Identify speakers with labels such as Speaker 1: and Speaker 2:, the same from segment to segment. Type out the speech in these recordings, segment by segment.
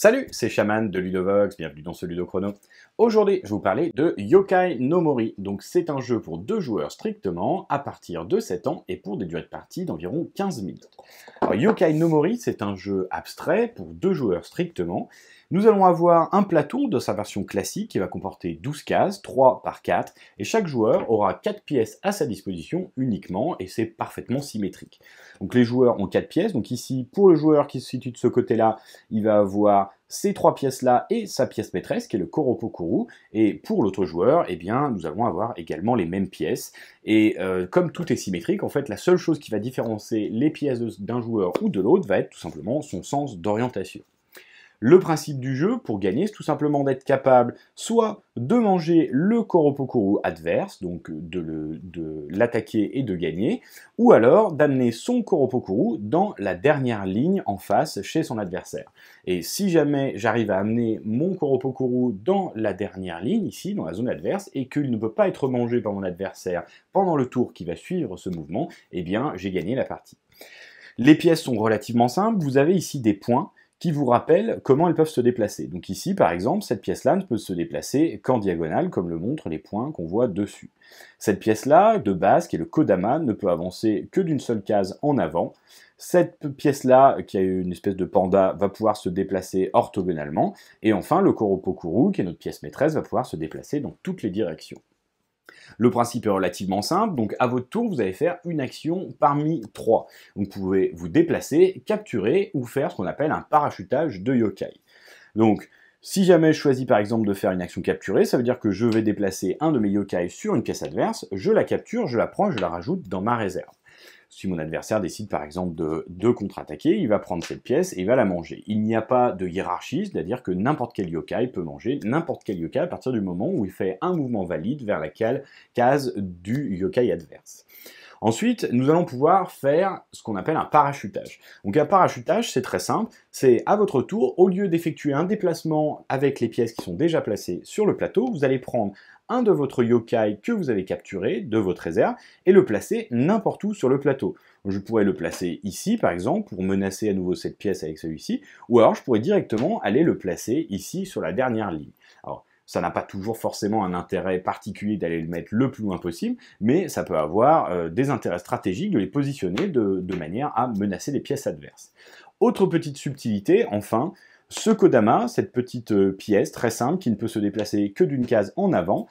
Speaker 1: Salut, c'est Shaman de Ludovox, bienvenue dans ce Ludochrono. Aujourd'hui, je vais vous parler de Yokai Nomori. Donc c'est un jeu pour deux joueurs strictement, à partir de 7 ans et pour des durées de partie d'environ 15 minutes. Alors Yokai Nomori, c'est un jeu abstrait pour deux joueurs strictement, nous allons avoir un plateau de sa version classique qui va comporter 12 cases, 3 par 4, et chaque joueur aura 4 pièces à sa disposition uniquement, et c'est parfaitement symétrique. Donc les joueurs ont 4 pièces, donc ici, pour le joueur qui se situe de ce côté-là, il va avoir ces 3 pièces-là et sa pièce maîtresse, qui est le Koropokuru. Et pour l'autre joueur, eh bien, nous allons avoir également les mêmes pièces. Et euh, comme tout est symétrique, en fait, la seule chose qui va différencier les pièces d'un joueur ou de l'autre va être tout simplement son sens d'orientation. Le principe du jeu, pour gagner, c'est tout simplement d'être capable soit de manger le Koropokuru adverse, donc euh, de l'attaquer et de gagner, ou alors d'amener son Koropokuru dans la dernière ligne en face chez son adversaire. Et si jamais j'arrive à amener mon Koropokuru dans la dernière ligne, ici, dans la zone adverse, et qu'il ne peut pas être mangé par mon adversaire pendant le tour qui va suivre ce mouvement, eh bien j'ai gagné la partie. Les pièces sont relativement simples, vous avez ici des points, qui vous rappelle comment elles peuvent se déplacer. Donc ici, par exemple, cette pièce-là ne peut se déplacer qu'en diagonale, comme le montrent les points qu'on voit dessus. Cette pièce-là, de base, qui est le Kodama, ne peut avancer que d'une seule case en avant. Cette pièce-là, qui a une espèce de panda, va pouvoir se déplacer orthogonalement. Et enfin, le Koropokuru, qui est notre pièce maîtresse, va pouvoir se déplacer dans toutes les directions. Le principe est relativement simple, donc à votre tour, vous allez faire une action parmi trois. vous pouvez vous déplacer, capturer ou faire ce qu'on appelle un parachutage de yokai. Donc si jamais je choisis par exemple de faire une action capturée, ça veut dire que je vais déplacer un de mes yokai sur une pièce adverse, je la capture, je la prends, je la rajoute dans ma réserve. Si mon adversaire décide par exemple de, contre-attaquer, il va prendre cette pièce et il va la manger. Il n'y a pas de hiérarchie, c'est-à-dire que n'importe quel yokai peut manger n'importe quel yokai à partir du moment où il fait un mouvement valide vers la case du yokai adverse. Ensuite, nous allons pouvoir faire ce qu'on appelle un parachutage. Donc un parachutage, c'est très simple, c'est à votre tour, au lieu d'effectuer un déplacement avec les pièces qui sont déjà placées sur le plateau, vous allez prendre un de votre yokai que vous avez capturé de votre réserve et le placer n'importe où sur le plateau. Je pourrais le placer ici, par exemple, pour menacer à nouveau cette pièce avec celui-ci, ou alors je pourrais directement aller le placer ici sur la dernière ligne. Alors, ça n'a pas toujours forcément un intérêt particulier d'aller le mettre le plus loin possible, mais ça peut avoir euh, des intérêts stratégiques de les positionner de, de manière à menacer les pièces adverses. Autre petite subtilité, enfin, ce Kodama, cette petite euh, pièce très simple qui ne peut se déplacer que d'une case en avant,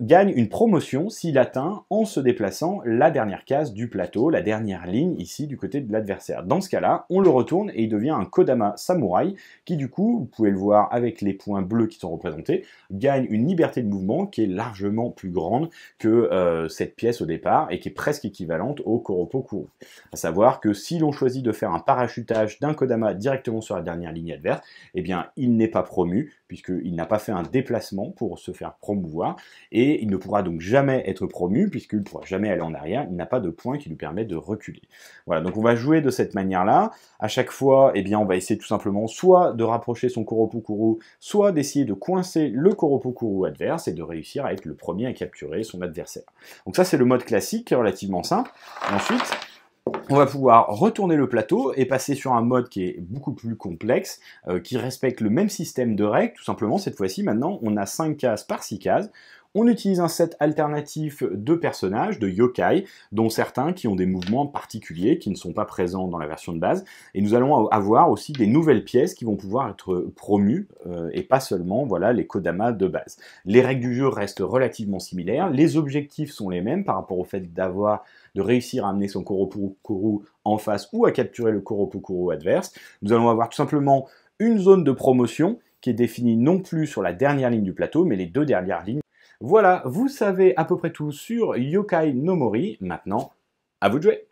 Speaker 1: gagne une promotion s'il atteint, en se déplaçant, la dernière case du plateau, la dernière ligne ici du côté de l'adversaire. Dans ce cas-là, on le retourne et il devient un Kodama Samouraï qui du coup, vous pouvez le voir avec les points bleus qui sont représentés, gagne une liberté de mouvement qui est largement plus grande que euh, cette pièce au départ et qui est presque équivalente au Koropo Kuru. À savoir que si l'on choisit de faire un parachutage d'un Kodama directement sur la dernière ligne adverse, eh bien il n'est pas promu puisqu'il n'a pas fait un déplacement pour se faire promouvoir et et il ne pourra donc jamais être promu puisqu'il ne pourra jamais aller en arrière, il n'a pas de point qui lui permet de reculer. Voilà, donc on va jouer de cette manière-là. À chaque fois, eh bien, on va essayer tout simplement soit de rapprocher son Koropukuru, soit d'essayer de coincer le Koropukuru adverse et de réussir à être le premier à capturer son adversaire. Donc ça, c'est le mode classique, relativement simple. ensuite, on va pouvoir retourner le plateau et passer sur un mode qui est beaucoup plus complexe, euh, qui respecte le même système de règles, tout simplement cette fois-ci maintenant on a 5 cases par 6 cases, on utilise un set alternatif de personnages, de yokai, dont certains qui ont des mouvements particuliers qui ne sont pas présents dans la version de base. Et nous allons avoir aussi des nouvelles pièces qui vont pouvoir être promues euh, et pas seulement voilà, les Kodama de base. Les règles du jeu restent relativement similaires. Les objectifs sont les mêmes par rapport au fait d'avoir de réussir à amener son Koropukuru en face ou à capturer le Koropukuru adverse. Nous allons avoir tout simplement une zone de promotion qui est définie non plus sur la dernière ligne du plateau, mais les deux dernières lignes voilà, vous savez à peu près tout sur Yokai Nomori. Maintenant, à vous de jouer